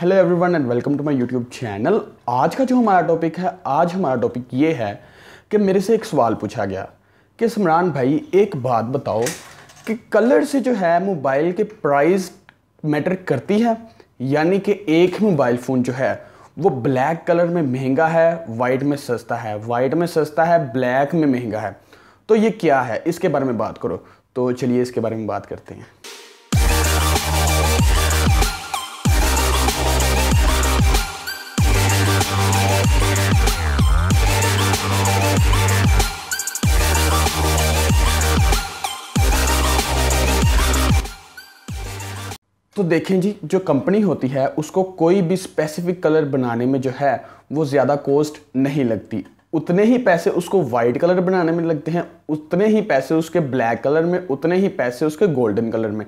Hello everyone and welcome to my YouTube channel आज का जो हमारा टॉपिक है आज हमारा टॉपिक ये है कि मेरे से एक सवाल पूछा गया कि समरान भाई एक बात बताओ कि कलर से जो है मोबाइल के प्राइस मैटर करती है यानी कि एक मोबाइल फ़ोन जो है वो ब्लैक कलर में महंगा है वाइट में सस्ता है वाइट में सस्ता है ब्लैक में महंगा है तो ये क्या है इसके बारे में बात करो तो चलिए इसके बारे में बात करते हैं तो देखें जी जो कंपनी होती है उसको कोई भी स्पेसिफिक कलर बनाने में जो है वो ज़्यादा कॉस्ट नहीं लगती उतने ही पैसे उसको वाइट कलर बनाने में लगते हैं उतने ही पैसे उसके ब्लैक कलर में उतने ही पैसे उसके गोल्डन कलर में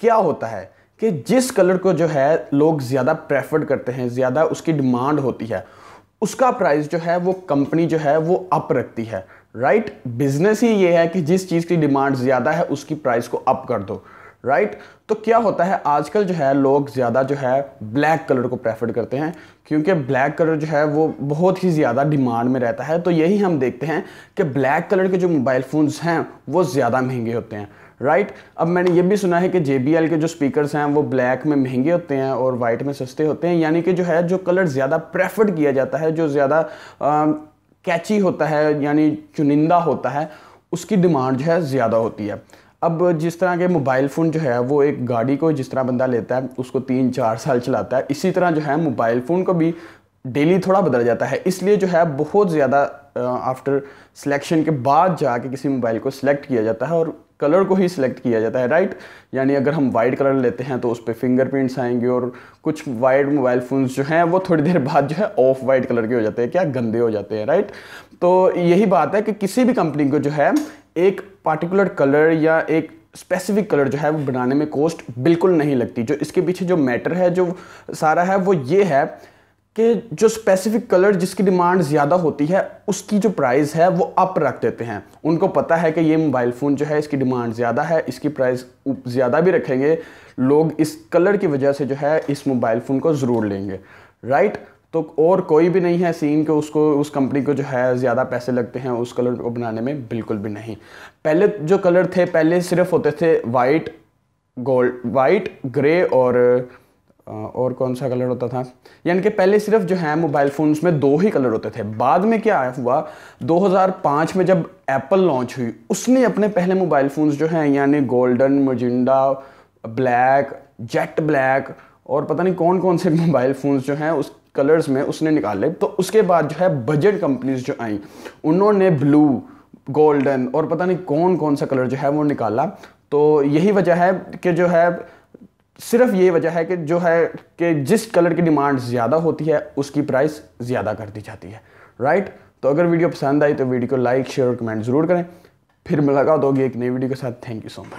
क्या होता है कि जिस कलर को जो है लोग ज़्यादा प्रेफर करते हैं ज़्यादा उसकी डिमांड होती है उसका प्राइस जो है वो कंपनी जो है वो अप रखती है राइट बिजनेस ही ये है कि जिस चीज़ की डिमांड ज़्यादा है उसकी प्राइस को अप कर दो राइट तो क्या होता है आजकल जो है लोग ज़्यादा जो है ब्लैक कलर को प्रेफर करते हैं क्योंकि ब्लैक कलर जो है वो बहुत ही ज़्यादा डिमांड में रहता है तो यही हम देखते हैं कि ब्लैक कलर के जो मोबाइल फ़ोन्स हैं वो ज़्यादा महंगे होते हैं राइट right? अब मैंने ये भी सुना है कि जे के जो स्पीकर्स हैं वो ब्लैक में महंगे होते हैं और वाइट में सस्ते होते हैं यानी कि जो है जो कलर ज़्यादा प्रेफर्ड किया जाता है जो ज़्यादा कैची होता है यानी चुनिंदा होता है उसकी डिमांड जो है ज़्यादा होती है अब जिस तरह के मोबाइल फ़ोन जो है वो एक गाड़ी को जिस तरह बंदा लेता है उसको तीन चार साल चलाता है इसी तरह जो है मोबाइल फ़ोन को भी डेली थोड़ा बदल जाता है इसलिए जो है बहुत ज़्यादा आफ्टर सिलेक्शन के बाद जाके किसी मोबाइल को सिलेक्ट किया जाता है और कलर को ही सिलेक्ट किया जाता है राइट यानी अगर हम वाइट कलर लेते हैं तो उस पर फिंगरप्रिंट्स आएंगे और कुछ वाइट मोबाइल फ़ोन्स जो हैं वो थोड़ी देर बाद जो है ऑफ वाइट कलर के हो जाते हैं क्या गंदे हो जाते हैं राइट तो यही बात है कि किसी भी कंपनी को जो है एक पार्टिकुलर कलर या एक स्पेसिफिक कलर जो है वो बनाने में कॉस्ट बिल्कुल नहीं लगती जो इसके पीछे जो मैटर है जो सारा है वो ये है कि जो स्पेसिफिक कलर जिसकी डिमांड ज़्यादा होती है उसकी जो प्राइस है वो अप रख देते हैं उनको पता है कि ये मोबाइल फ़ोन जो है इसकी डिमांड ज़्यादा है इसकी प्राइस ज़्यादा भी रखेंगे लोग इस कलर की वजह से जो है इस मोबाइल फ़ोन को ज़रूर लेंगे राइट तो और कोई भी नहीं है सीन के उसको उस कंपनी को जो है ज़्यादा पैसे लगते हैं उस कलर को बनाने में बिल्कुल भी नहीं पहले जो कलर थे पहले सिर्फ होते थे वाइट गोल्ड वाइट ग्रे और और कौन सा कलर होता था यानी कि पहले सिर्फ जो है मोबाइल फ़ोन्स में दो ही कलर होते थे बाद में क्या हुआ 2005 में जब एप्पल लॉन्च हुई उसने अपने पहले मोबाइल फ़ोन्स जो हैं यानी golden magenta black jet black और पता नहीं कौन कौन से मोबाइल फ़ोन्स जो हैं उस कलर्स में उसने निकाले तो उसके बाद जो है बजट कंपनीज जो आई उन्होंने ब्लू गोल्डन और पता नहीं कौन कौन सा कलर जो है वो निकाला तो यही वजह है कि जो है सिर्फ ये वजह है कि जो है कि जिस कलर की डिमांड ज़्यादा होती है उसकी प्राइस ज़्यादा कर दी जाती है राइट तो अगर वीडियो पसंद आई तो वीडियो को लाइक शेयर और कमेंट ज़रूर करें फिर मुलाकात होगी एक नई वीडियो के साथ थैंक यू सो मच